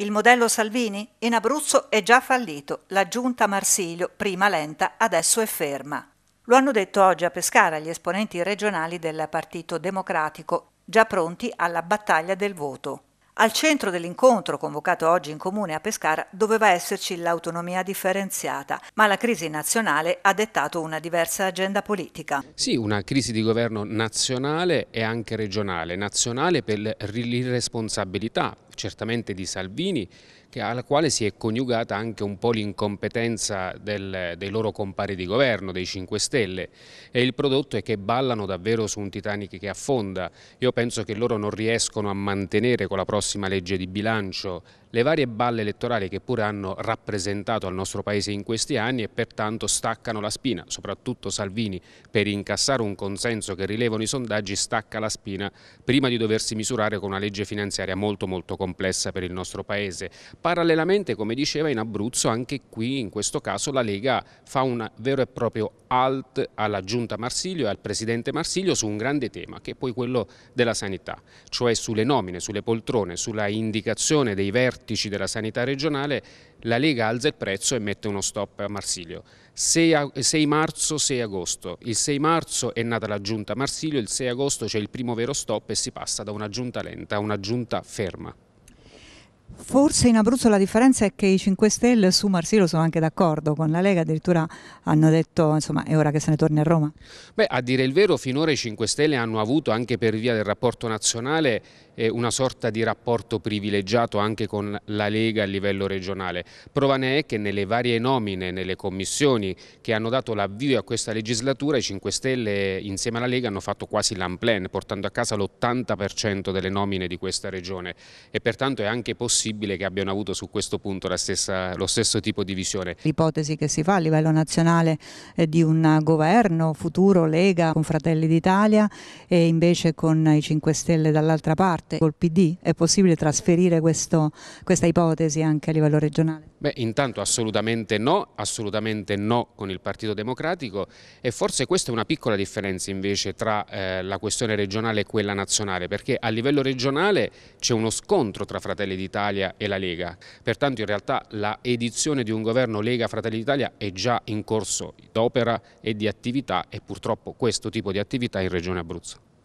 Il modello Salvini in Abruzzo è già fallito, la giunta Marsilio, prima lenta, adesso è ferma. Lo hanno detto oggi a Pescara gli esponenti regionali del Partito Democratico, già pronti alla battaglia del voto. Al centro dell'incontro convocato oggi in comune a Pescara doveva esserci l'autonomia differenziata, ma la crisi nazionale ha dettato una diversa agenda politica. Sì, una crisi di governo nazionale e anche regionale, nazionale per l'irresponsabilità certamente di Salvini, alla quale si è coniugata anche un po' l'incompetenza dei loro compari di governo, dei 5 Stelle, e il prodotto è che ballano davvero su un Titanic che affonda. Io penso che loro non riescono a mantenere con la prossima legge di bilancio le varie balle elettorali che pure hanno rappresentato al nostro Paese in questi anni e pertanto staccano la spina, soprattutto Salvini, per incassare un consenso che rilevano i sondaggi, stacca la spina prima di doversi misurare con una legge finanziaria molto molto complessa complessa per il nostro Paese. Parallelamente, come diceva, in Abruzzo anche qui in questo caso la Lega fa un vero e proprio alt alla giunta Marsiglio e al presidente Marsiglio su un grande tema che è poi quello della sanità, cioè sulle nomine, sulle poltrone, sulla indicazione dei vertici della sanità regionale la Lega alza il prezzo e mette uno stop a Marsiglio. 6, marzo, 6 agosto. Il 6 marzo è nata la giunta Marsiglio, il 6 agosto c'è il primo vero stop e si passa da una giunta lenta a una giunta ferma. Forse in Abruzzo la differenza è che i 5 Stelle su Marsilo sono anche d'accordo con la Lega, addirittura hanno detto insomma è ora che se ne torni a Roma. Beh, a dire il vero finora i 5 Stelle hanno avuto anche per via del rapporto nazionale una sorta di rapporto privilegiato anche con la Lega a livello regionale. Prova ne è che nelle varie nomine, nelle commissioni che hanno dato l'avvio a questa legislatura, i 5 Stelle insieme alla Lega hanno fatto quasi l'unplan, portando a casa l'80% delle nomine di questa regione e pertanto è anche possibile che abbiano avuto su questo punto stessa, lo stesso tipo di visione. L'ipotesi che si fa a livello nazionale di un governo futuro Lega con Fratelli d'Italia e invece con i 5 Stelle dall'altra parte forte col PD? È possibile trasferire questo, questa ipotesi anche a livello regionale? Beh, intanto assolutamente no, assolutamente no con il Partito Democratico e forse questa è una piccola differenza invece tra eh, la questione regionale e quella nazionale, perché a livello regionale c'è uno scontro tra Fratelli d'Italia e la Lega, pertanto in realtà la edizione di un governo Lega-Fratelli d'Italia è già in corso d'opera e di attività e purtroppo questo tipo di attività in Regione Abruzzo.